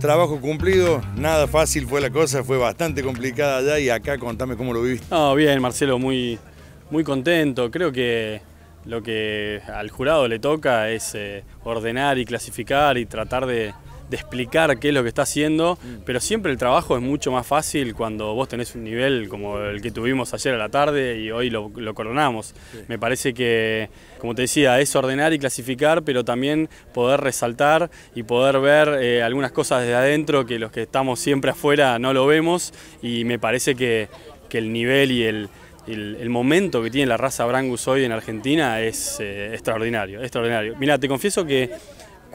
Trabajo cumplido, nada fácil fue la cosa, fue bastante complicada allá y acá contame cómo lo viviste. No, bien, Marcelo, muy, muy contento. Creo que lo que al jurado le toca es eh, ordenar y clasificar y tratar de, de explicar qué es lo que está haciendo, mm. pero siempre el trabajo es mucho más fácil cuando vos tenés un nivel como el que tuvimos ayer a la tarde y hoy lo, coronamos. Me parece que, como te decía, es ordenar y clasificar, pero también poder resaltar y poder ver eh, algunas cosas desde adentro que los que estamos siempre afuera no lo vemos y me parece que, el nivel y el... momento que tiene la raza Brangus hoy en Argentina es eh, extraordinario, extraordinario. Mira, te confieso que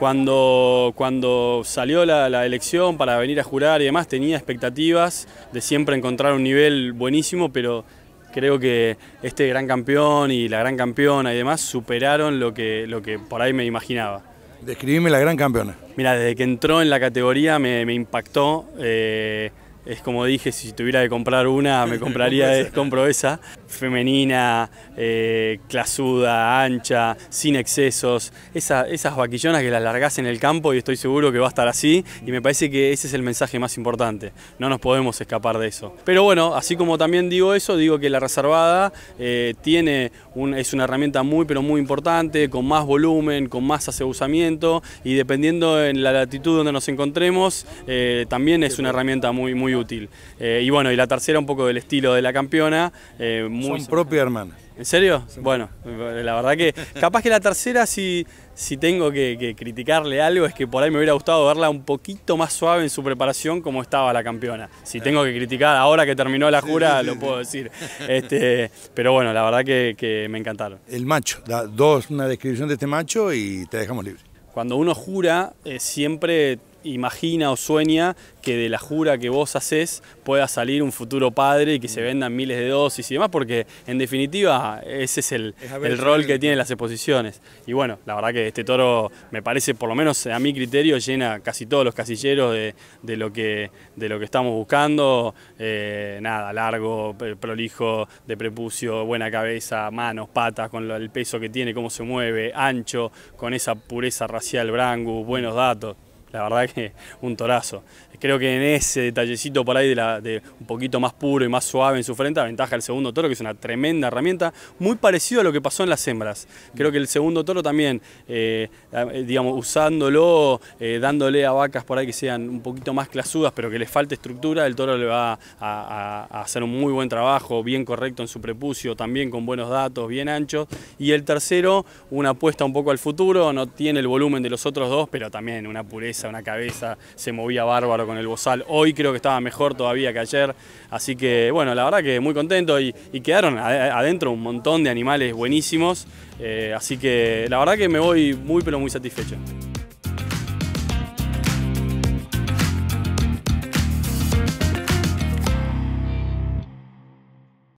cuando, cuando salió la, elección para venir a jurar y demás, tenía expectativas de siempre encontrar un nivel buenísimo, pero creo que este gran campeón y la gran campeona y demás superaron lo que, lo que por ahí me imaginaba. Describime la gran campeona. Mira, desde que entró en la categoría me, impactó. Eh, es como dije, si tuviera que comprar una, me compraría, es, compro esa. Femenina, eh, clasuda, ancha, sin excesos. Esa, esas vaquillonas que las largas en el campo y estoy seguro que va a estar así. Y me parece que ese es el mensaje más importante. No nos podemos escapar de eso. Pero bueno, así como también digo eso, digo que la reservada eh, tiene es una herramienta muy, pero muy importante, con más volumen, con más aseguramiento y dependiendo en la latitud donde nos encontremos, eh, también es una herramienta muy, muy útil. Eh, y bueno, y la tercera un poco del estilo de la campeona. Eh, muy... propia hermana. ¿En serio? bueno, la verdad que capaz que la tercera si, si tengo que, criticarle algo es que por ahí me hubiera gustado verla un poquito más suave en su preparación como estaba la campeona. Si eh. tengo que criticar ahora que terminó la jura, lo puedo decir. Este, pero bueno, la verdad que, me encantaron. El macho, dos, una descripción de este macho y te dejamos libre. Cuando uno jura, siempre imagina o sueña que de la jura que vos haces pueda salir un futuro padre y que se vendan miles de dosis y demás, porque en definitiva ese es el, rol que tienen las exposiciones. Y bueno, la verdad que este toro me parece, por lo menos a mi criterio, llena casi todos los casilleros de, lo, que, de lo que estamos buscando. Eh, nada, largo, prolijo, de prepucio, buena cabeza, manos, patas, con el peso que tiene, cómo se mueve, ancho, con esa pureza racial, brangu, buenos datos la verdad que un torazo. Creo que en ese detallecito por ahí de, un poquito más puro y más suave en su frente, ventaja el segundo toro, que es una tremenda herramienta, muy parecido a lo que pasó en las hembras. Creo que el segundo toro también, eh, eh, digamos, usándolo, eh, dándole a vacas por ahí que sean un poquito más clasudas, pero que les falte estructura, el toro le va a hacer un muy buen trabajo, bien correcto en su prepucio, también con buenos datos, bien anchos. Y el tercero, una apuesta un poco al futuro, no tiene el volumen de los otros dos, pero también una pureza una cabeza, se movía bárbaro con el bozal. Hoy creo que estaba mejor todavía que ayer, así que bueno, la verdad que muy contento y, quedaron adentro un montón de animales buenísimos, eh, así que la verdad que me voy muy pero muy satisfecho.